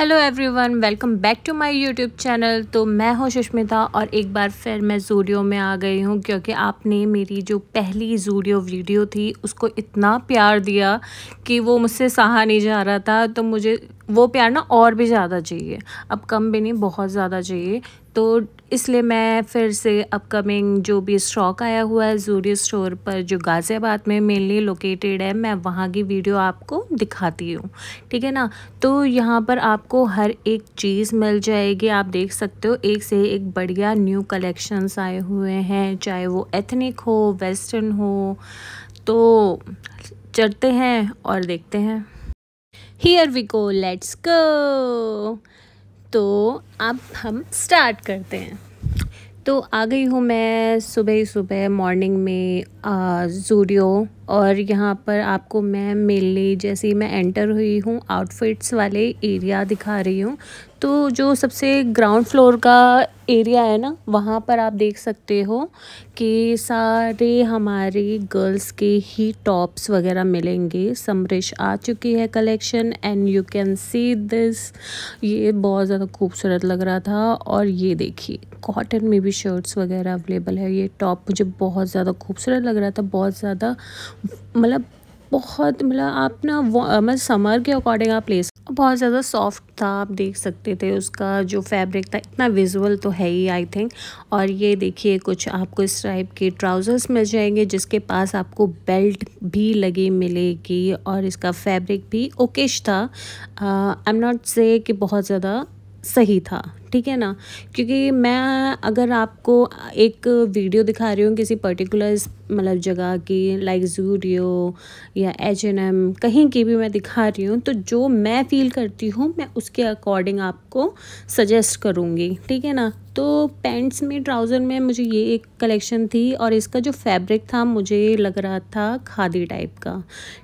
hello everyone welcome back to my YouTube channel तो मैं हूं सुष्मिता और एक बार फिर मैं जूडियो में आ गई हूं क्योंकि आपने मेरी जो पहली जूडियो वीडियो थी उसको इतना प्यार दिया कि वो मुझसे सहा नहीं जा रहा था तो मुझे वो प्यार ना और भी ज़्यादा चाहिए अब कम भी नहीं बहुत ज़्यादा चाहिए तो इसलिए मैं फिर से अपकमिंग जो भी स्टॉक आया हुआ है जूरी स्टोर पर जो गाज़ियाबाद में मेनली लोकेटेड है मैं वहाँ की वीडियो आपको दिखाती हूँ ठीक है ना तो यहाँ पर आपको हर एक चीज़ मिल जाएगी आप देख सकते हो एक से एक बढ़िया न्यू कलेक्शंस आए हुए हैं चाहे वो एथनिक हो वेस्टर्न हो तो चढ़ते हैं और देखते हैं here we go let's go तो अब हम स्टार्ट करते हैं तो आ गई हूँ मैं सुबह ही सुबह मॉर्निंग में जूडियो और यहाँ पर आपको मैं मेनली जैसे ही मैं एंटर हुई हूँ आउटफिट्स वाले एरिया दिखा रही हूँ तो जो सबसे ग्राउंड फ्लोर का एरिया है ना वहाँ पर आप देख सकते हो कि सारे हमारे गर्ल्स के ही टॉप्स वगैरह मिलेंगे समरिश आ चुकी है collection and you can see this ये बहुत ज़्यादा खूबसूरत लग रहा था और ये देखिए कॉटन में भी शर्ट्स वगैरह अवेलेबल है ये टॉप मुझे बहुत ज़्यादा खूबसूरत लग रहा था बहुत ज़्यादा मतलब बहुत मतलब आप ना मतलब समर के अकॉर्डिंग आप ले बहुत ज़्यादा सॉफ्ट था आप देख सकते थे उसका जो फैब्रिक था इतना विजुअल तो है ही आई थिंक और ये देखिए कुछ आपको इस टाइप के ट्राउज़र्स मिल जाएंगे जिसके पास आपको बेल्ट भी लगी मिलेगी और इसका फैब्रिक भी ओकेश था आई एम नॉट से कि बहुत ज़्यादा सही था ठीक है ना क्योंकि मैं अगर आपको एक वीडियो दिखा रही हूँ किसी पर्टिकुलर मतलब जगह की लाइक जूडियो या एच एन एम कहीं की भी मैं दिखा रही हूँ तो जो मैं फ़ील करती हूँ मैं उसके अकॉर्डिंग आपको सजेस्ट करूँगी ठीक है ना तो पैंट्स में ट्राउज़र में मुझे ये एक कलेक्शन थी और इसका जो फैब्रिक था मुझे लग रहा था खादी टाइप का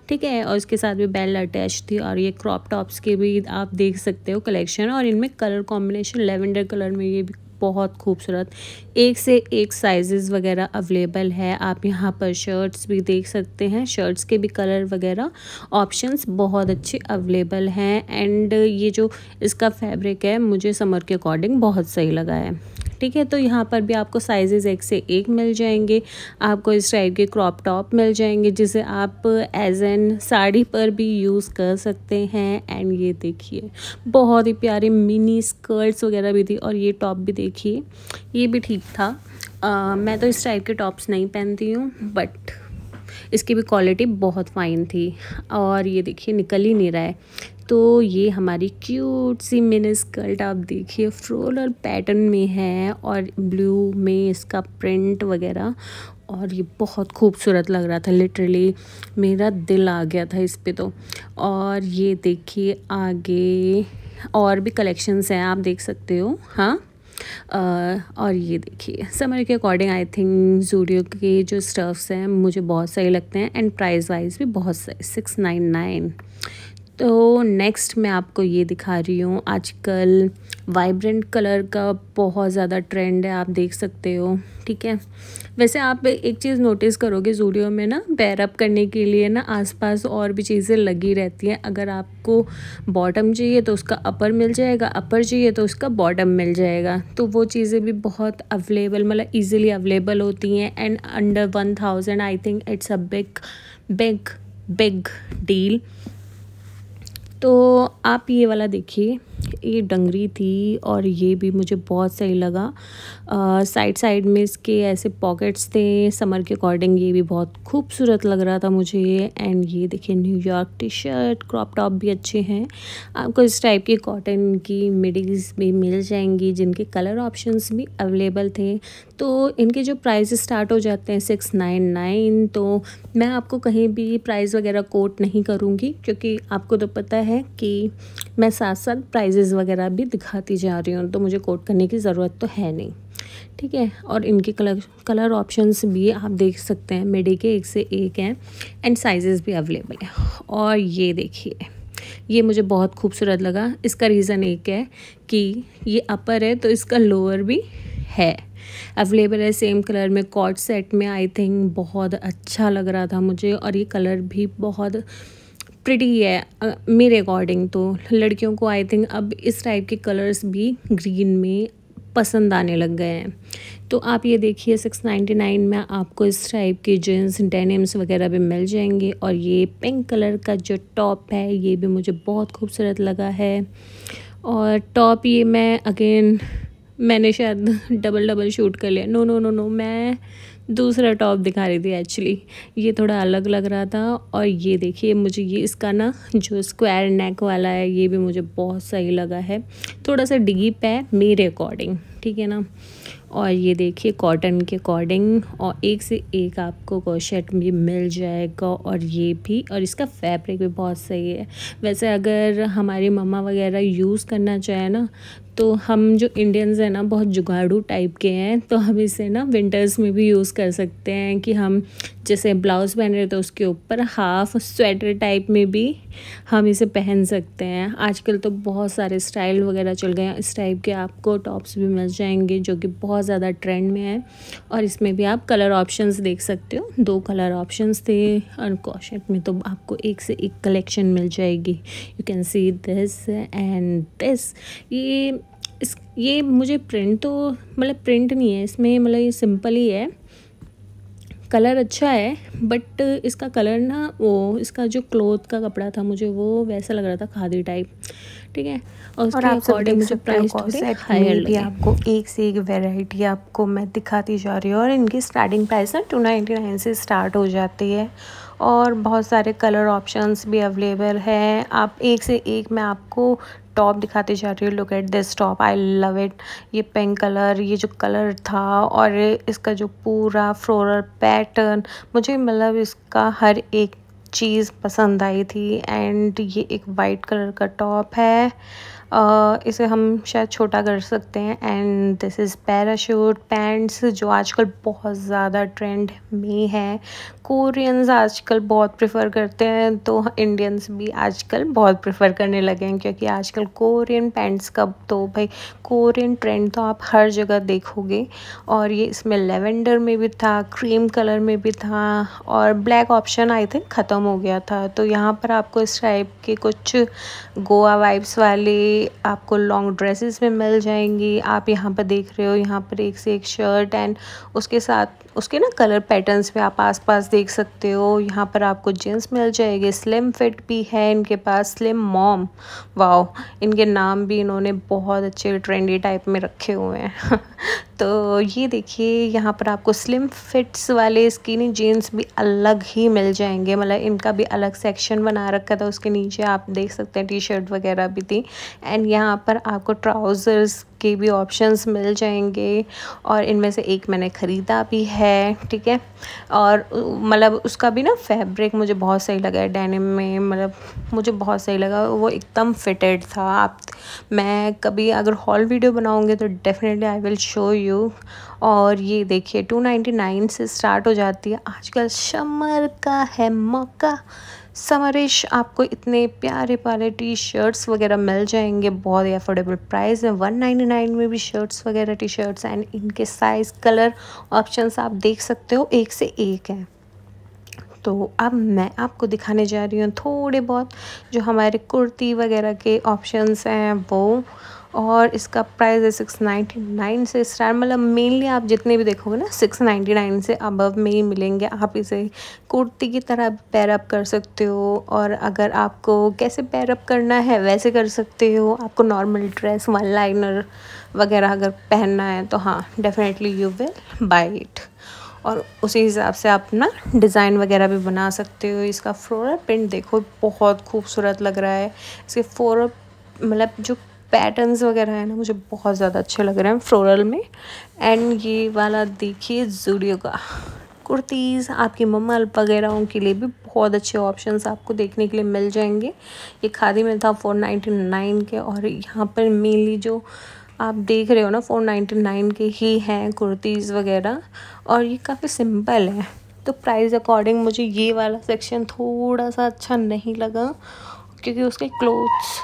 ठीक है और इसके साथ भी बेल अटैच थी और ये क्रॉप टॉप्स के भी आप देख सकते हो कलेक्शन और इनमें कलर कॉम्बिनेशन लेवेंडर कलर में ये भी बहुत खूबसूरत एक से एक साइज़ वगैरह अवेलेबल है आप यहाँ पर शर्ट्स भी देख सकते हैं शर्ट्स के भी कलर वगैरह ऑप्शंस बहुत अच्छे अवेलेबल हैं एंड ये जो इसका फैब्रिक है मुझे समर के अकॉर्डिंग बहुत सही लगा है ठीक है तो यहाँ पर भी आपको साइजेज़ एक से एक मिल जाएंगे आपको इस टाइप के क्रॉप टॉप मिल जाएंगे जिसे आप एज एन साड़ी पर भी यूज़ कर सकते हैं एंड ये देखिए बहुत ही प्यारे मिनी स्कर्ट्स वगैरह भी थी और ये टॉप भी देखिए ये भी ठीक था आ, मैं तो इस टाइप के टॉप्स नहीं पहनती हूँ बट इसकी भी क्वालिटी बहुत फ़ाइन थी और ये देखिए निकल ही नहीं रहा है तो ये हमारी क्यूट सी मिनी स्कर्ट आप देखिए फ्रोलर पैटर्न में है और ब्लू में इसका प्रिंट वगैरह और ये बहुत खूबसूरत लग रहा था लिटरली मेरा दिल आ गया था इस पर तो और ये देखिए आगे और भी कलेक्शंस हैं आप देख सकते हो हाँ Uh, और ये देखिए समर के अकॉर्डिंग आई थिंक जूडियो के जो स्टफ्स हैं मुझे बहुत सही लगते हैं एंड प्राइस वाइज भी बहुत सही सिक्स नाइन नाइन तो नेक्स्ट मैं आपको ये दिखा रही हूँ आजकल वाइब्रेंट कलर का बहुत ज़्यादा ट्रेंड है आप देख सकते हो ठीक है वैसे आप एक चीज़ नोटिस करोगे जूडियो में ना पैरअप करने के लिए ना आसपास और भी चीज़ें लगी रहती हैं अगर आपको बॉटम चाहिए तो उसका अपर मिल जाएगा अपर चाहिए तो उसका बॉटम मिल जाएगा तो वो चीज़ें भी बहुत अवेलेबल मतलब ईजिली अवेलेबल होती हैं and under one thousand I think it's a big big big deal तो आप ये वाला देखिए ये डंगरी थी और ये भी मुझे बहुत सही लगा साइड साइड में इसके ऐसे पॉकेट्स थे समर के अकॉर्डिंग ये भी बहुत खूबसूरत लग रहा था मुझे एंड ये देखिए New York T shirt crop top भी अच्छे हैं आपको इस टाइप की कॉटन की मिडीज भी मिल जाएंगी जिनके कलर ऑप्शंस भी अवेलेबल थे तो इनके जो प्राइस स्टार्ट हो जाते हैं सिक्स नाइन नाइन तो मैं आपको कहीं भी प्राइस वगैरह कोट नहीं करूँगी क्योंकि आपको तो पता है कि मैं साथ साथ प्राइजेज़ वगैरह भी दिखाती जा रही हूँ तो मुझे कोट करने की ज़रूरत तो है नहीं ठीक है और इनके कलर कलर ऑप्शंस भी आप देख सकते हैं मेडे के एक से एक हैं एंड साइजेस भी अवेलेबल हैं और ये देखिए ये मुझे बहुत खूबसूरत लगा इसका रीज़न एक है कि ये अपर है तो इसका लोअर भी है अवेलेबल है सेम कलर में कॉट सेट में आई थिंक बहुत अच्छा लग रहा था मुझे और ये कलर भी बहुत प्रिटी है मेरे अकॉर्डिंग तो लड़कियों को आई थिंक अब इस टाइप के कलर्स भी ग्रीन में पसंद आने लग गए हैं तो आप ये देखिए सिक्स नाइन्टी नाइन में आपको इस टाइप के जीन्स डेनिम्स वगैरह भी मिल जाएंगे और ये पिंक कलर का जो टॉप है ये भी मुझे बहुत खूबसूरत लगा है और टॉप ये मैं अगेन मैंने शायद डबल डबल शूट कर लिया नो नो नो नो मैं दूसरा टॉप दिखा रही थी एक्चुअली ये थोड़ा अलग लग रहा था और ये देखिए मुझे ये इसका ना जो स्क्वायर नेक वाला है ये भी मुझे बहुत सही लगा है थोड़ा सा डीप है मेरे अकॉर्डिंग ठीक है ना और ये देखिए कॉटन के अकॉर्डिंग और एक से एक आपको कोशेट भी मिल जाएगा और ये भी और इसका फैब्रिक भी बहुत सही है वैसे अगर हमारी मम्मा वगैरह यूज़ करना चाहे ना तो हम जो इंडियंस हैं ना बहुत जुगाड़ू टाइप के हैं तो हम इसे ना विंटर्स में भी यूज़ कर सकते हैं कि हम जैसे ब्लाउज़ पहन रहे तो उसके ऊपर हाफ स्वेटर टाइप में भी हम इसे पहन सकते हैं आजकल तो बहुत सारे स्टाइल वगैरह चल गए हैं इस टाइप के आपको टॉप्स भी मिल जाएंगे जो कि बहुत ज़्यादा ट्रेंड में है और इसमें भी आप कलर ऑप्शंस देख सकते हो दो कलर ऑप्शंस थे और कॉशेट में तो आपको एक से एक कलेक्शन मिल जाएगी you can see this and this ये इस ये मुझे प्रिंट तो मतलब प्रिंट नहीं है इसमें मतलब ये सिंपल ही है कलर अच्छा है बट इसका कलर ना वो इसका जो क्लोथ का कपड़ा था मुझे वो वैसा लग रहा था खादी टाइप ठीक है और उसके अकॉर्डिंग मुझे प्राइस हायर आपको एक से एक वेराइटी आपको मैं दिखाती जा रही हूँ और इनकी स्टार्टिंग प्राइस ना टू नाइन्टी नाइन से स्टार्ट हो जाती है और बहुत सारे कलर ऑप्शंस भी अवेलेबल हैं आप एक से एक मैं आपको टॉप दिखाते जा रही हूँ look at this top I love it ये पिंक कलर ये जो कलर था और इसका जो पूरा फ्लोरल पैटर्न मुझे मतलब इसका हर एक चीज़ पसंद आई थी एंड ये एक वाइट कलर का टॉप है इसे हम शायद छोटा कर सकते हैं and this is parachute pants जो आजकल बहुत ज़्यादा ट्रेंड में है कोरियंस आजकल बहुत प्रेफर करते हैं तो इंडियंस भी आजकल बहुत प्रेफर करने लगे हैं क्योंकि आजकल कोरियन पैंट्स का तो भाई कोरियन ट्रेंड तो आप हर जगह देखोगे और ये इसमें लेवेंडर में भी था क्रीम कलर में भी था और ब्लैक ऑप्शन आई थिंक ख़त्म हो गया था तो यहाँ पर आपको इस टाइप के कुछ गोवा वाइब्स वाले आपको लॉन्ग ड्रेसेस में मिल जाएंगी आप यहाँ पर देख रहे हो यहाँ पर एक से एक शर्ट एंड उसके साथ उसके ना कलर पैटर्न्स भी आप आसपास देख सकते हो यहाँ पर आपको जीन्स मिल जाएगी स्लिम फिट भी है इनके पास स्लिम मॉम वाओ इनके नाम भी इन्होंने बहुत अच्छे ट्रेंडी टाइप में रखे हुए हैं तो ये देखिए यहाँ पर आपको स्लिम फिट्स वाले स्किनी जीन्स भी अलग ही मिल जाएंगे मतलब इनका भी अलग सेक्शन बना रखा था उसके नीचे आप देख सकते हैं टी शर्ट वगैरह भी थी एंड यहाँ पर आपको ट्राउज़र्स के भी ऑप्शंस मिल जाएंगे और इनमें से एक मैंने ख़रीदा भी है ठीक है और मतलब उसका भी ना फैब्रिक मुझे बहुत सही लगा है डेनिम में मतलब मुझे बहुत सही लगा वो एकदम फिटेड था आप मैं कभी अगर हॉल वीडियो बनाऊँगी तो definitely I will show you और ये देखिए टू नाइन्टी नाइन से स्टार्ट हो जाती है आजकल समर का है मौका समरिश आपको इतने प्यारे प्यारे टी शर्ट्स वगैरह मिल जाएंगे बहुत ही अफोर्डेबल प्राइस में वन नाइन में भी शर्ट्स वगैरह टी शर्ट्स एंड इनके साइज़ कलर ऑप्शंस आप देख सकते हो एक से एक है तो अब मैं आपको दिखाने जा रही हूँ थोड़े बहुत जो हमारे कुर्ती वगैरह के ऑप्शंस हैं वो और इसका प्राइस है सिक्स नाइन्टी नाइन से स्टार्ट मतलब मेनली आप जितने भी देखोगे ना सिक्स नाइन्टी नाइन से अबव में ही मिलेंगे आप इसे कुर्ती की तरह पैरअप कर सकते हो और अगर आपको कैसे पैरअप करना है वैसे कर सकते हो आपको नॉर्मल ड्रेस वन लाइनर वगैरह अगर पहनना है तो हाँ definitely you will buy it और उसी हिसाब से आप ना डिज़ाइन वगैरह भी बना सकते हो इसका फ्लोरल प्रिंट देखो बहुत खूबसूरत लग रहा है इसके फोर मतलब जो पैटर्न्स वगैरह है ना मुझे बहुत ज़्यादा अच्छे लग रहे हैं फ्लोरल में एंड ये वाला देखिए जूडियो का कुर्तीज़ आपकी मम्मा वगैरह के लिए भी बहुत अच्छे ऑप्शंस आपको देखने के लिए मिल जाएंगे ये खादी में था फोर नाइन्टी नाइन के और यहाँ पर मेनली जो आप देख रहे हो ना फोर नाइन्टी नाइन के ही हैं कुर्तीज़ वगैरह और ये काफ़ी सिंपल है तो प्राइस अकॉर्डिंग मुझे ये वाला सेक्शन थोड़ा सा अच्छा नहीं लगा क्योंकि उसके क्लोथ्स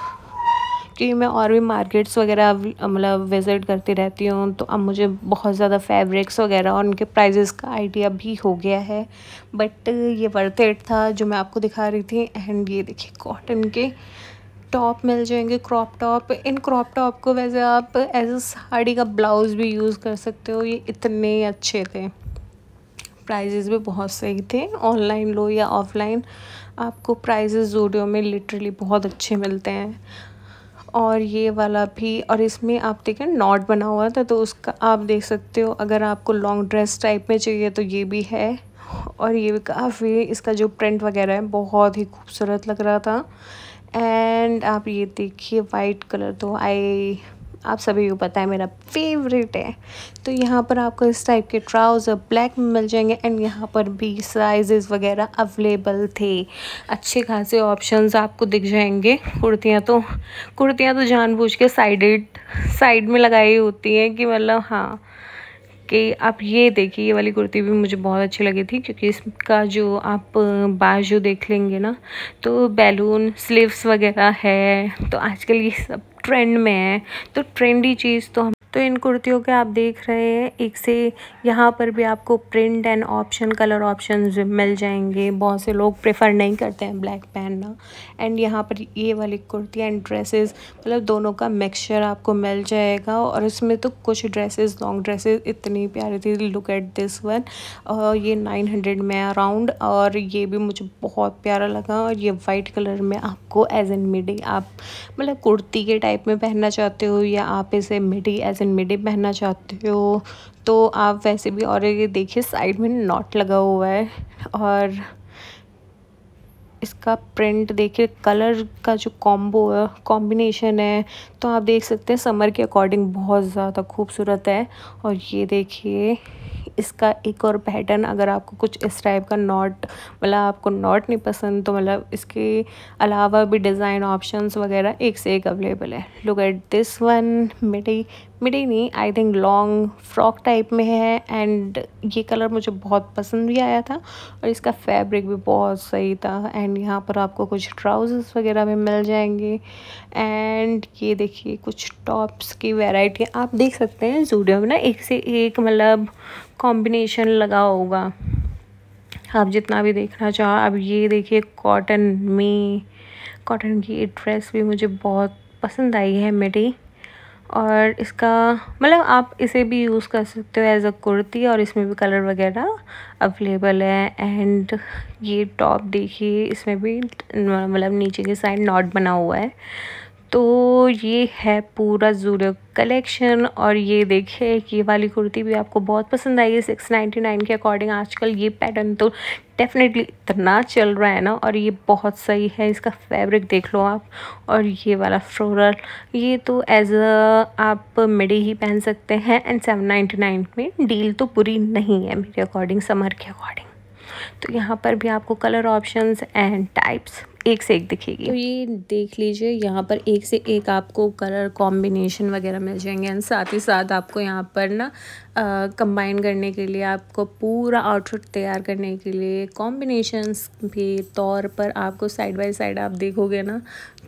क्योंकि मैं और भी मार्केट्स वगैरह मतलब विज़िट करती रहती हूँ तो अब मुझे बहुत ज़्यादा फैब्रिक्स वगैरह और उनके प्राइजेस का आइडिया भी हो गया है बट ये वर्थ एड था जो मैं आपको दिखा रही थी एंड ये देखिए कॉटन के टॉप मिल जाएंगे क्रॉप टॉप इन क्रॉप टॉप को वैसे आप एज अ साड़ी का ब्लाउज़ भी यूज़ कर सकते हो ये इतने अच्छे थे प्राइजेज़ भी बहुत सही थे ऑनलाइन लो या ऑफलाइन आपको प्राइजेज़ जूडियो में लिटरली बहुत अच्छे मिलते हैं और ये वाला भी और इसमें आप देखें नॉट बना हुआ था तो उसका आप देख सकते हो अगर आपको लॉन्ग ड्रेस टाइप में चाहिए तो ये भी है और ये भी काफ़ी इसका जो प्रिंट वगैरह है बहुत ही खूबसूरत लग रहा था एंड आप ये देखिए वाइट कलर तो आई आप सभी को पता है मेरा फेवरेट है तो यहाँ पर आपको इस टाइप के ट्राउज़र ब्लैक में मिल जाएंगे एंड यहाँ पर भी साइजेस वगैरह अवेलेबल थे अच्छे खासे ऑप्शंस आपको दिख जाएंगे कुर्तियाँ तो कुर्तियाँ तो जानबूझ के साइडेड साइड में लगाई होती हैं कि मतलब हाँ कि आप ये देखिए ये वाली कुर्ती भी मुझे बहुत अच्छी लगी थी क्योंकि इसका जो आप बाजू देख लेंगे ना तो बैलून स्लीव्स वगैरह है तो आजकल ये सब ट्रेंड में है तो ट्रेंडी चीज़ तो हम तो इन कुर्तियों के आप देख रहे हैं एक से यहाँ पर भी आपको print and option colour option मिल जाएंगे बहुत से लोग प्रेफर नहीं करते हैं ब्लैक पहनना एंड यहाँ पर ये वाली कुर्ती एंड ड्रेसेस मतलब दोनों का मिक्सचर आपको मिल जाएगा और इसमें तो कुछ ड्रेसेस लॉन्ग ड्रेसेस इतनी प्यारी थी लुक एट दिस वन और ये नाइन हंड्रेड में अराउंड और ये भी मुझे बहुत प्यारा लगा और ये वाइट कलर में आपको एज एन मिडी आप मतलब कुर्ती के टाइप में पहनना चाहते हो या आप इसे मिडी एज इन मिडिप पहनना चाहते हो तो आप वैसे भी और ये देखिए साइड में नॉट लगा हुआ है और इसका प्रिंट देखिए कलर का जो कॉम्बो है कॉम्बिनेशन है तो आप देख सकते हैं समर के अकॉर्डिंग बहुत ज़्यादा खूबसूरत है और ये देखिए इसका एक और पैटर्न अगर आपको कुछ इस टाइप का नॉट मतलब आपको नॉट नहीं पसंद तो मतलब इसके अलावा भी डिज़ाइन ऑप्शंस वगैरह एक से एक अवेलेबल है look at this one midi midi नहीं I think long frock type में है एंड ये कलर मुझे बहुत पसंद भी आया था और इसका फैब्रिक भी बहुत सही था एंड यहाँ पर आपको कुछ ट्राउजर्स वगैरह भी मिल जाएंगे एंड ये देखिए कुछ टॉप्स की वैरायटी आप देख सकते हैं जूडियो में ना एक से एक मतलब कॉम्बिनेशन लगा होगा आप जितना भी देखना चाहो अब ये देखिए कॉटन में कॉटन की ये ड्रेस भी मुझे बहुत पसंद आई है मेरी और इसका मतलब आप इसे भी यूज़ कर सकते हो एज अ कुर्ती और इसमें भी कलर वगैरह अवेलेबल है एंड ये टॉप देखिए इसमें भी मतलब नीचे की साइड नॉट बना हुआ है तो ये है पूरा ज़ूरियो कलेक्शन और ये देखिए ये वाली कुर्ती भी आपको बहुत पसंद आई है सिक्स नाइन्टी नाइन के अकॉर्डिंग आजकल ये पैटर्न तो डेफिनेटली इतना चल रहा है ना और ये बहुत सही है इसका फैब्रिक देख लो आप और ये वाला फ्लोरल ये तो एज अ आप मिडी ही पहन सकते हैं एंड सेवन नाइन्टी नाइन में डील तो बुरी नहीं है मेरे अकॉर्डिंग समर के अकॉर्डिंग तो यहाँ पर भी आपको कलर ऑप्शंस एंड टाइप्स एक से एक दिखेगी तो ये देख लीजिए यहाँ पर एक से एक आपको कलर कॉम्बिनेशन वगैरह मिल जाएंगे एंड साथ ही साथ आपको यहाँ पर ना कंबाइन करने के लिए आपको पूरा आउटफिट तैयार करने के लिए कॉम्बिनेशंस भी तौर पर आपको साइड बाय साइड आप देखोगे ना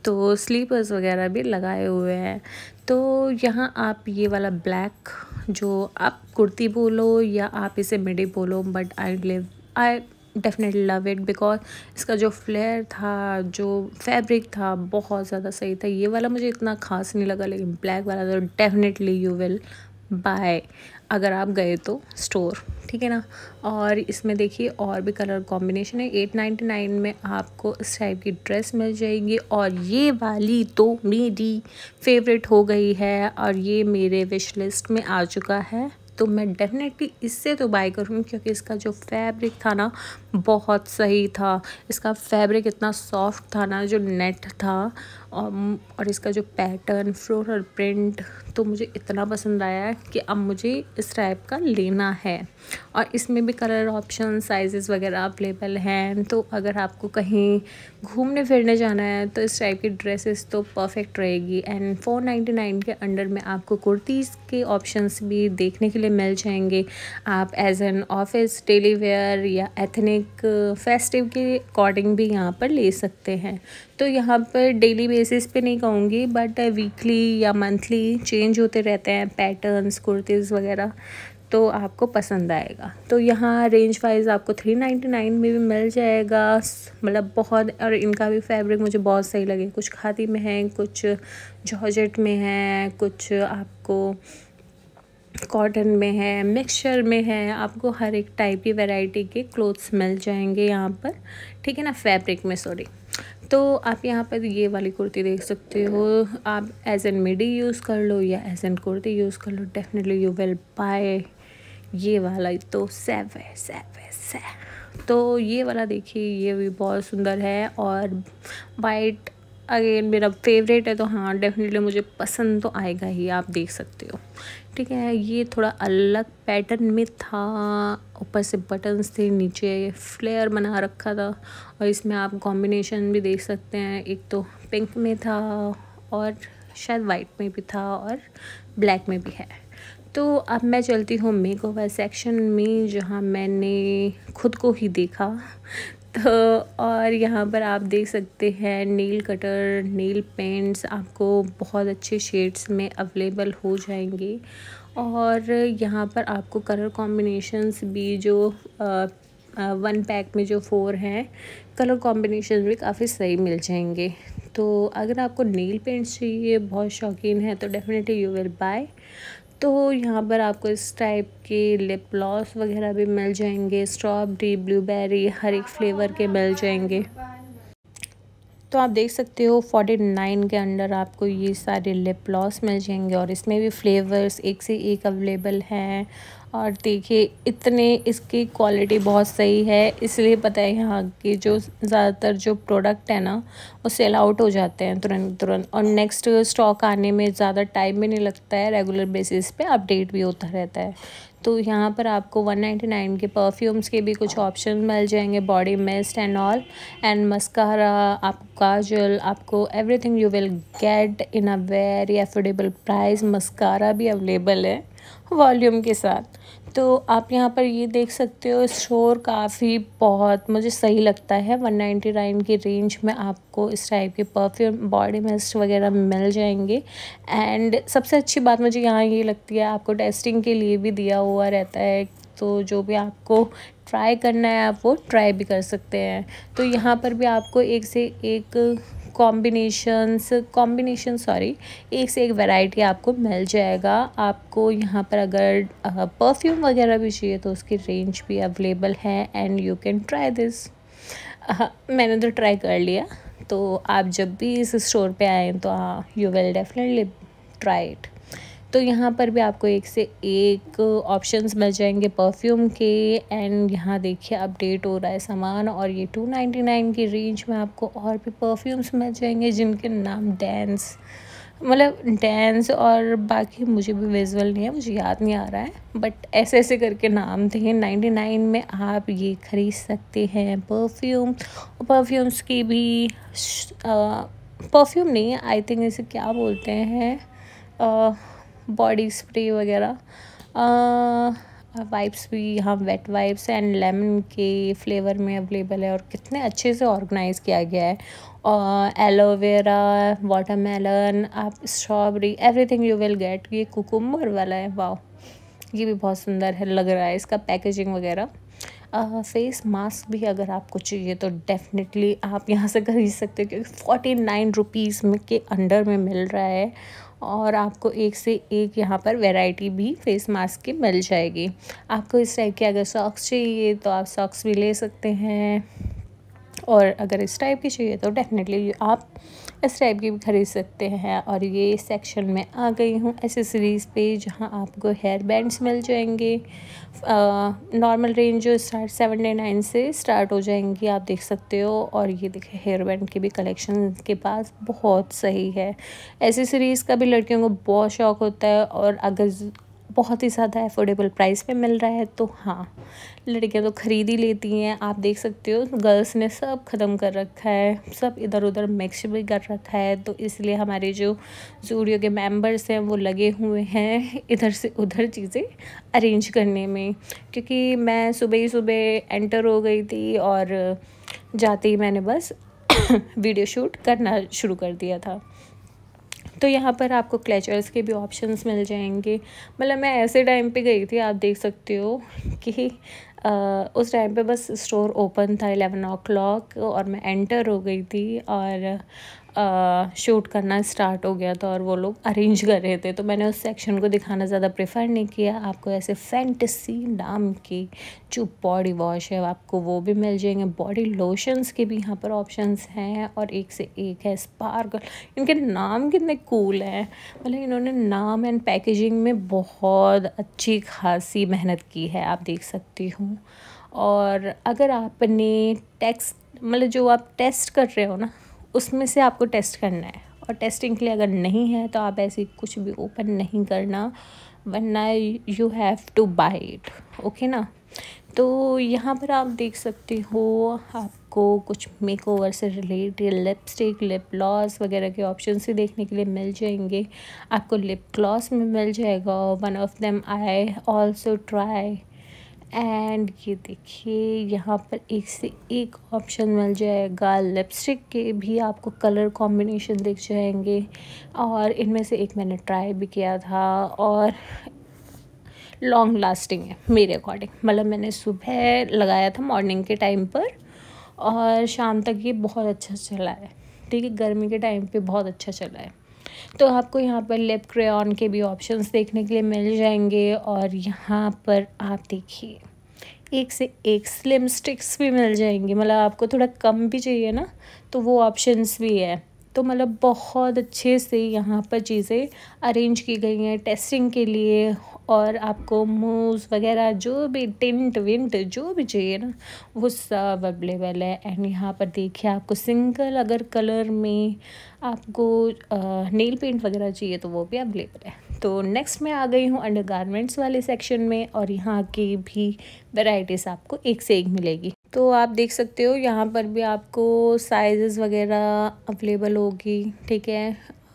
तो स्लीपर्स वगैरह भी लगाए हुए हैं तो यहाँ आप ये वाला ब्लैक जो आप कुर्ती बोलो या आप इसे मिडी बोलो but I live I definitely love it because इसका जो फ्लेयर था जो फैब्रिक था बहुत ज़्यादा सही था ये वाला मुझे इतना खास नहीं लगा लेकिन ब्लैक वाला तो डेफिनेटली यू विल बाय अगर आप गए तो स्टोर ठीक है ना और इसमें देखिए और भी कलर कॉम्बिनेशन है एट नाइन्टी नाइन में आपको इस टाइप की ड्रेस मिल जाएगी और ये वाली तो मेरी फेवरेट हो गई है और ये मेरे विश लिस्ट में आ चुका है तो मैं डेफिनेटली इससे तो बाई करूँगी क्योंकि इसका जो फैब्रिक था ना बहुत सही था इसका फैब्रिक इतना सॉफ्ट था ना जो नेट था Um, और इसका जो पैटर्न फ्लोरल प्रिंट तो मुझे इतना पसंद आया कि अब मुझे इस टाइप का लेना है और इसमें भी कलर ऑप्शन साइजेस वगैरह अवेलेबल हैं तो अगर आपको कहीं घूमने फिरने जाना है तो इस टाइप की ड्रेसेस तो परफेक्ट रहेगी एंड फोर नाइन्टी नाइन के अंडर में आपको कुर्तीज़ के ऑप्शंस भी देखने के लिए मिल जाएंगे आप as an office daily wear या एथनिक फेस्टिव uh, के अकॉर्डिंग भी यहाँ पर ले सकते हैं तो यहाँ पर डेली बेसिस पे नहीं कहूँगी बट वीकली या मंथली चेंज होते रहते हैं पैटर्न्स कुर्तीज़ वगैरह तो आपको पसंद आएगा तो यहाँ रेंज वाइज आपको थ्री नाइन्टी नाइन में भी मिल जाएगा मतलब बहुत और इनका भी फैब्रिक मुझे बहुत सही लगे कुछ खादी में है कुछ जॉर्जेट में है कुछ आपको कॉटन में है मिक्सचर में है आपको हर एक टाइप की वैरायटी के क्लोथ्स मिल जाएंगे यहाँ पर ठीक है ना फैब्रिक में सॉरी तो आप यहाँ पर ये वाली कुर्ती देख सकते हो आप एज एन मिडी यूज़ कर लो या एज एन कुर्ती यूज़ कर लो डेफिनेटली यू विल बाय ये वाला तो सेव है सेव है तो ये वाला देखिए ये भी बहुत सुंदर है और वाइट अगेन मेरा फेवरेट है तो हाँ डेफिनेटली मुझे पसंद तो आएगा ही आप देख सकते हो ठीक है ये थोड़ा अलग पैटर्न में था ऊपर से बटन्स थे नीचे फ्लेयर बना रखा था और इसमें आप कॉम्बिनेशन भी देख सकते हैं एक तो पिंक में था और शायद वाइट में भी था और ब्लैक में भी है तो अब मैं चलती हूँ मेकओवर सेक्शन में जहाँ मैंने खुद को ही देखा तो और यहाँ पर आप देख सकते हैं नील कटर नील पेंट्स आपको बहुत अच्छे शेड्स में अवेलेबल हो जाएंगे और यहाँ पर आपको कलर कॉम्बिनेशंस भी जो आ, आ, वन पैक में जो फोर हैं कलर कॉम्बिनेशन भी काफ़ी सही मिल जाएंगे तो अगर आपको नील पेंट्स चाहिए बहुत शौकीन है तो डेफिनेटली यू विल बाय तो यहाँ पर आपको इस टाइप के लिप ग्लॉस वगैरह भी मिल जाएंगे स्ट्रॉबेरी ब्लूबेरी हर एक फ्लेवर के मिल जाएंगे तो आप देख सकते हो फोर्टी नाइन के अंडर आपको ये सारे लिप ग्लॉस मिल जाएंगे और इसमें भी फ्लेवर्स एक से एक अवेलेबल हैं और देखिए इतने इसकी क्वालिटी बहुत सही है इसलिए पता है यहाँ के जो ज़्यादातर जो प्रोडक्ट है ना वो सेल आउट हो जाते हैं तुरंत तुरंत और नेक्स्ट स्टॉक आने में ज़्यादा टाइम भी नहीं लगता है रेगुलर बेसिस पे अपडेट भी होता रहता है तो यहाँ पर आपको 199 के परफ्यूम्स के भी कुछ ऑप्शन मिल जाएंगे body mist and all and mascara आपको काजल आपको everything you will get in a very affordable price mascara भी अवेलेबल है वॉल्यूम के साथ तो आप यहाँ पर ये देख सकते हो स्टोर काफ़ी बहुत मुझे सही लगता है वन नाइन्टी नाइन की रेंज में आपको इस टाइप के परफ्यूम बॉडी मिस्ट वगैरह मिल जाएंगे एंड सबसे अच्छी बात मुझे यहाँ ये लगती है आपको टेस्टिंग के लिए भी दिया हुआ रहता है तो जो भी आपको ट्राई करना है आप वो ट्राई भी कर सकते हैं तो यहाँ पर भी आपको एक से एक कॉम्बिनेशंस कॉम्बिनेशन सॉरी एक से एक वैरायटी आपको मिल जाएगा आपको यहाँ पर अगर परफ्यूम वगैरह भी चाहिए तो उसकी रेंज भी अवेलेबल है and you can try this मैंने तो ट्राई कर लिया तो आप जब भी इस स्टोर पे आएँ तो you will definitely try it तो यहाँ पर भी आपको एक से एक ऑप्शंस मिल जाएंगे परफ्यूम के एंड यहाँ देखिए अपडेट हो रहा है सामान और ये टू नाइन्टी नाइन की रेंज में आपको और भी परफ्यूम्स मिल जाएंगे जिनके नाम डैंस मतलब डैंस और बाकी मुझे भी विजुअल नहीं है मुझे याद नहीं आ रहा है बट ऐसे ऐसे करके नाम थे नाइन्टी नाइन में आप ये ख़रीद सकते हैं परफ्यूम और परफ्यूम्स की भी परफ्यूम नहीं आई थिंक इसे क्या बोलते हैं बॉडी स्प्रे वगैरह वाइप्स भी यहाँ वेट वाइप्स एंड लेमन के फ्लेवर में अवेलेबल है और कितने अच्छे से ऑर्गेनाइज़ किया गया है और एलोवेरा वाटरमेलन आप strawberry everything you will get ये कुकुम्बर वाला है वाह ये भी बहुत सुंदर है लग रहा है इसका पैकेजिंग वगैरह फेस uh, मास्क भी अगर आपको चाहिए तो डेफिनेटली आप यहाँ से खरीद सकते हो क्योंकि फोर्टी नाइन रुपीज़ में के अंडर में मिल रहा है और आपको एक से एक यहाँ पर वैरायटी भी फेस मास्क की मिल जाएगी आपको इस टाइप के अगर सॉक्स चाहिए तो आप सॉक्स भी ले सकते हैं और अगर इस टाइप की चाहिए तो डेफिनेटली आप इस टाइप की भी ख़रीद सकते हैं और ये सेक्शन में आ गई हूँ एसेसरीज़ पे जहाँ आपको हेयर बैंड्स मिल जाएंगे नॉर्मल रेंज जो स्टार्ट सेवेंटी नाइन से स्टार्ट हो जाएंगी आप देख सकते हो और ये देखिए हेयर बैंड की भी कलेक्शन के पास बहुत सही है एसेसरीज़ का भी लड़कियों को बहुत शौक होता है और अगर बहुत ही ज़्यादा एफोर्डेबल प्राइस पे मिल रहा है तो हाँ लड़कियाँ तो ख़रीद ही लेती हैं आप देख सकते हो गर्ल्स ने सब ख़त्म कर रखा है सब इधर उधर मिक्स भी कर रखा है तो इसलिए हमारे जो जूडियो के मेंबर्स हैं वो लगे हुए हैं इधर से उधर चीज़ें अरेंज करने में क्योंकि मैं सुबह ही सुबह एंटर हो गई थी और जाते ही मैंने बस वीडियो शूट करना शुरू कर दिया था तो यहाँ पर आपको क्लेचर्स के भी ऑप्शंस मिल जाएंगे मतलब मैं ऐसे टाइम पे गई थी आप देख सकते हो कि आ, उस टाइम पे बस स्टोर ओपन था एलेवन ओ और मैं एंटर हो गई थी और शूट करना स्टार्ट हो गया था और वो लोग अरेंज कर रहे थे तो मैंने उस सेक्शन को दिखाना ज़्यादा प्रेफर नहीं किया आपको ऐसे फैंटसी नाम की जो बॉडी वॉश है आपको वो भी मिल जाएंगे बॉडी लोशंस के भी यहाँ पर ऑप्शंस हैं और एक से एक है स्पार्कल इनके नाम कितने कूल हैं मतलब इन्होंने नाम एंड पैकेजिंग में बहुत अच्छी खासी मेहनत की है आप देख सकती हूँ और अगर आपने टेक्स मतलब जो आप टेस्ट कर रहे हो ना उसमें से आपको टेस्ट करना है और टेस्टिंग के लिए अगर नहीं है तो आप ऐसे कुछ भी ओपन नहीं करना वरना you have to buy it okay ना तो यहाँ पर आप देख सकते हो आपको कुछ मेकओवर से रिलेटेड लिपस्टिक लिप ग्लॉस वगैरह के ऑप्शन से देखने के लिए मिल जाएंगे आपको लिप ग्लॉस में मिल जाएगा one of them I also try and ये देखिए यहाँ पर एक से एक ऑप्शन मिल जाएगा लिपस्टिक के भी आपको कलर कॉम्बिनेशन दिख जाएंगे और इनमें से एक मैंने ट्राई भी किया था और लॉन्ग लास्टिंग है मेरे अकॉर्डिंग मतलब मैंने सुबह लगाया था मॉर्निंग के टाइम पर और शाम तक ये बहुत अच्छा चला है ठीक है गर्मी के टाइम पे बहुत अच्छा चला है तो आपको यहाँ पर लिप क्रेन के भी ऑप्शंस देखने के लिए मिल जाएंगे और यहाँ पर आप देखिए एक से एक स्लिम स्टिक्स भी मिल जाएंगे मतलब आपको थोड़ा कम भी चाहिए ना तो वो ऑप्शंस भी है तो मतलब बहुत अच्छे से यहाँ पर चीज़ें अरेंज की गई हैं टेस्टिंग के लिए और आपको मूव वगैरह जो भी टिंट विंट जो भी चाहिए ना वो सब अवेलेबल है एंड यहाँ पर देखिए आपको सिंगल अगर कलर में आपको नेल पेंट वगैरह चाहिए तो वो भी अवेलेबल है तो नेक्स्ट मैं आ गई हूँ अंडर गारमेंट्स वाले सेक्शन में और यहाँ की भी वेराइटीज़ आपको एक से एक मिलेगी तो आप देख सकते हो यहाँ पर भी आपको साइज़ वगैरह अवेलेबल होगी ठीक है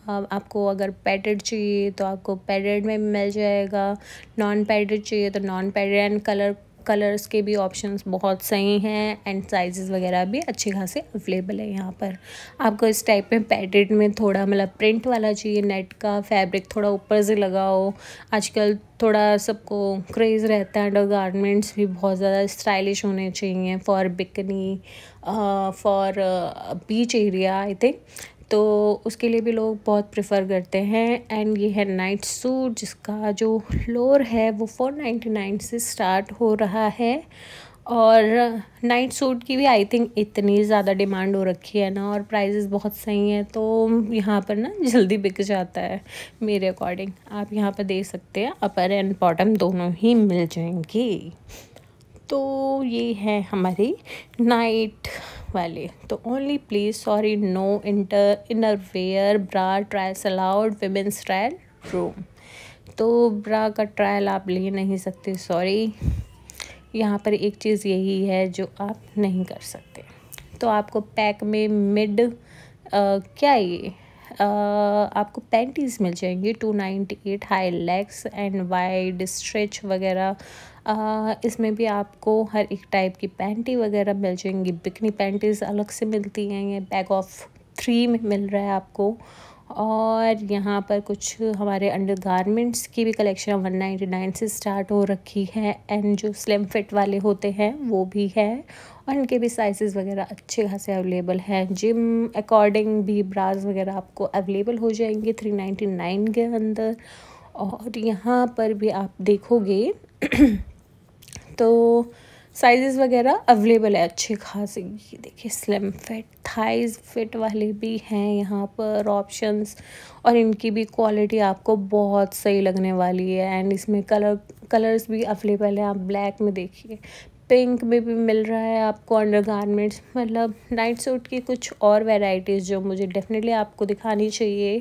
आपको अगर पैडेड चाहिए तो आपको पैडेड में मिल जाएगा नॉन पैडेड चाहिए तो non padded and colour colours के भी ऑप्शंस बहुत सही हैं एंड साइजेस वगैरह भी अच्छे खासे अवेलेबल है यहाँ पर आपको इस टाइप में पैडेड में थोड़ा मतलब प्रिंट वाला चाहिए नेट का फैब्रिक थोड़ा ऊपर से लगाओ आजकल थोड़ा सबको क्रेज़ रहता है और तो गारमेंट्स भी बहुत ज़्यादा स्टाइलिश होने चाहिए for bikini for beach area I think तो उसके लिए भी लोग बहुत प्रेफर करते हैं एंड ये है नाइट सूट जिसका जो फ्लोर है वो फोर नाइन्टी नाइन से स्टार्ट हो रहा है और नाइट सूट की भी आई थिंक इतनी ज़्यादा डिमांड हो रखी है ना और प्राइजेस बहुत सही हैं तो यहाँ पर ना जल्दी बिक जाता है मेरे अकॉर्डिंग आप यहाँ पर दे सकते हैं अपर एंड बॉटम दोनों ही मिल जाएंगी तो ये है हमारी नाइट वाले तो only please sorry no inter inner wear bra trials allowed women's trial room तो ब्रा का ट्रायल आप ले नहीं सकते सॉरी यहाँ पर एक चीज़ यही है जो आप नहीं कर सकते तो आपको पैक में मिड आ, क्या ये आ, आपको पैंटीज मिल जाएंगी two ninety eight high legs and wide stretch वगैरह इसमें भी आपको हर एक टाइप की पैंटी वगैरह मिल जाएंगी बिकनी पैंटीज़ अलग से मिलती हैं ये बैग ऑफ थ्री में मिल रहा है आपको और यहाँ पर कुछ हमारे अंडर गारमेंट्स की भी कलेक्शन वन नाइन्टी नाइन से स्टार्ट हो रखी है एंड जो स्लिम फिट वाले होते हैं वो भी है और इनके भी साइजेस वगैरह अच्छे खासे अवेलेबल हैं जिम अकॉर्डिंग भी ब्राज वगैरह आपको अवेलेबल हो जाएंगे थ्री नाइन्टी नाइन के अंदर और यहाँ पर भी आप देखोगे तो साइजेस वगैरह अवेलेबल है अच्छे खासे ये देखिए स्लिम फिट थाइज फिट वाले भी हैं यहाँ पर ऑप्शंस और इनकी भी क्वालिटी आपको बहुत सही लगने वाली है एंड इसमें कलर कलर्स भी अवेलेबल हैं आप ब्लैक में देखिए पिंक में भी मिल रहा है आपको अंडर गारमेंट्स मतलब नाइट सूट की कुछ और वेराइटीज़ जो मुझे डेफिनेटली आपको दिखानी चाहिए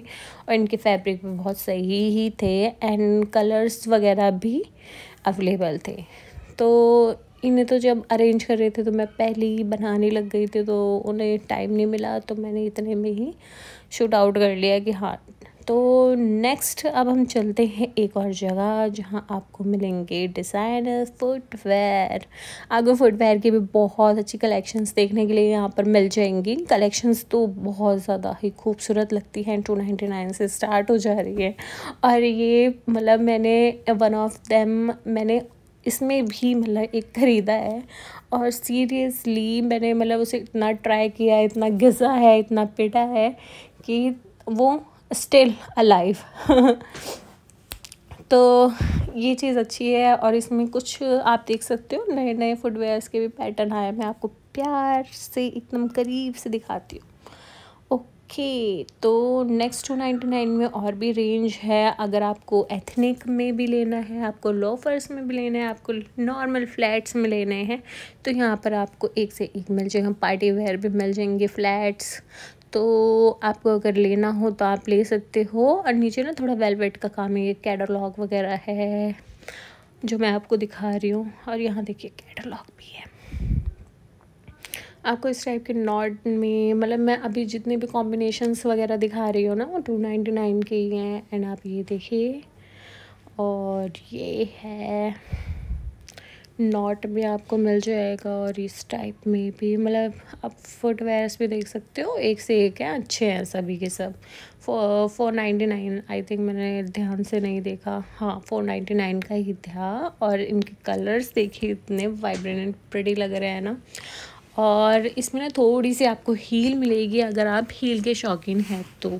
और इनके फैब्रिक भी बहुत सही ही थे एंड कलर्स वगैरह भी अवेलेबल थे तो इन्हें तो जब अरेंज कर रहे थे तो मैं पहले ही बनाने लग गई थी तो उन्हें टाइम नहीं मिला तो मैंने इतने में ही शूट आउट कर लिया कि हाँ तो नेक्स्ट अब हम चलते हैं एक और जगह जहाँ आपको मिलेंगे डिज़ाइनर फुटवेयर आपको फुटवेयर की भी बहुत अच्छी कलेक्शंस देखने के लिए यहाँ पर मिल जाएंगी कलेक्शंस तो बहुत ज़्यादा ही खूबसूरत लगती हैं टू नाइन्टी नाइन से स्टार्ट हो जा रही है और ये मतलब मैंने वन ऑफ देम मैंने इसमें भी मतलब एक ख़रीदा है और सीरियसली मैंने मतलब उसे इतना ट्राई किया इतना घिसा है इतना पिटा है कि वो स्टिल अलाइव तो ये चीज़ अच्छी है और इसमें कुछ आप देख सकते हो नए नए फुटवेयर्स के भी पैटर्न आए मैं आपको प्यार से एकदम करीब से दिखाती हूँ ओके okay, तो नेक्स्ट टू नाइन्टी नाइन में और भी रेंज है अगर आपको एथनिक में भी लेना है आपको लोफर्स में भी लेना है आपको नॉर्मल फ्लैट्स में लेने हैं तो यहाँ पर आपको एक से एक मिल जाएगा पार्टी वेयर भी मिल जाएंगे फ्लैट्स तो आपको अगर लेना हो तो आप ले सकते हो और नीचे ना थोड़ा वेलवेट का काम है ये कैटलॉग वगैरह है जो मैं आपको दिखा रही हूँ और यहाँ देखिए कैटलॉग भी है आपको इस टाइप के नॉट में मतलब मैं अभी जितने भी कॉम्बिनेशंस वगैरह दिखा रही हूँ ना वो टू नाइन्टी नाइन के ही हैं एंड आप ये देखिए और ये है नॉट भी आपको मिल जाएगा और इस टाइप में भी मतलब आप फुटवेयर्स भी देख सकते हो एक से एक है अच्छे हैं सभी के सब फो four ninety nine I think मैंने ध्यान से नहीं देखा हाँ फोर नाइन्टी नाइन का ही था और इनके कलर्स देखिए इतने वाइब्रेंट एंड प्रटी लग रहे हैं ना और इसमें ना थोड़ी सी आपको हील मिलेगी अगर आप हील के शौकीन हैं तो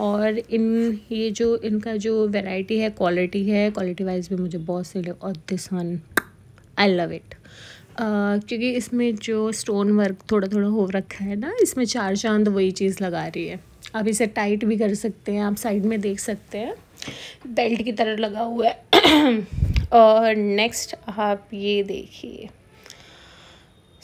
और इन ये जो इनका जो वैरायटी है क्वालिटी है क्वालिटी वाइज भी मुझे बहुत सही और this one I love it क्योंकि इसमें जो स्टोन वर्क थोड़ा थोड़ा हो रखा है ना इसमें चार चांद वही चीज़ लगा रही है आप इसे टाइट भी कर सकते हैं आप साइड में देख सकते हैं बेल्ट की तरह लगा हुआ है और नेक्स्ट आप ये देखिए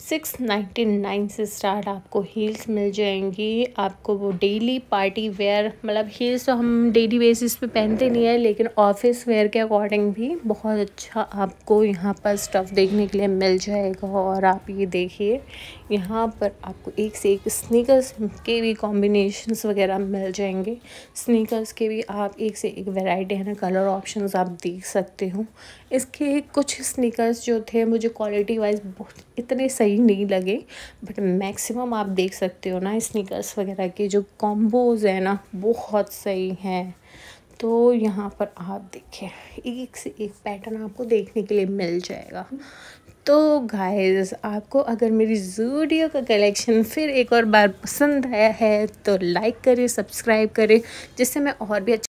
सिक्स नाइन्टी नाइन से स्टार्ट आपको हील्स मिल जाएंगी आपको वो डेली पार्टी वेयर मतलब हील्स तो हम डेली बेसिस पे पहनते नहीं है लेकिन ऑफिस वेयर के अकॉर्डिंग भी बहुत अच्छा आपको यहाँ पर स्टफ़ देखने के लिए मिल जाएगा और आप ये देखिए यहाँ पर आपको एक से एक स्नीकर्स के भी कॉम्बिनेशंस वगैरह मिल जाएंगे स्नीकर्स के भी आप एक से एक वेराइटी है ना कलर ऑप्शन आप देख सकते हो इसके कुछ स्नीकर्स जो थे मुझे क्वालिटी वाइज बहुत इतने सही नहीं लगे बट मैक्सिमम आप देख सकते हो ना स्नीकर्स वगैरह के जो कॉम्बोज हैं ना बहुत सही हैं तो यहाँ पर आप देखें एक से एक पैटर्न आपको देखने के लिए मिल जाएगा तो गाइस आपको अगर मेरी जूडियो का कलेक्शन फिर एक और बार पसंद आया है तो लाइक करें सब्सक्राइब करें जिससे मैं और भी अच्छा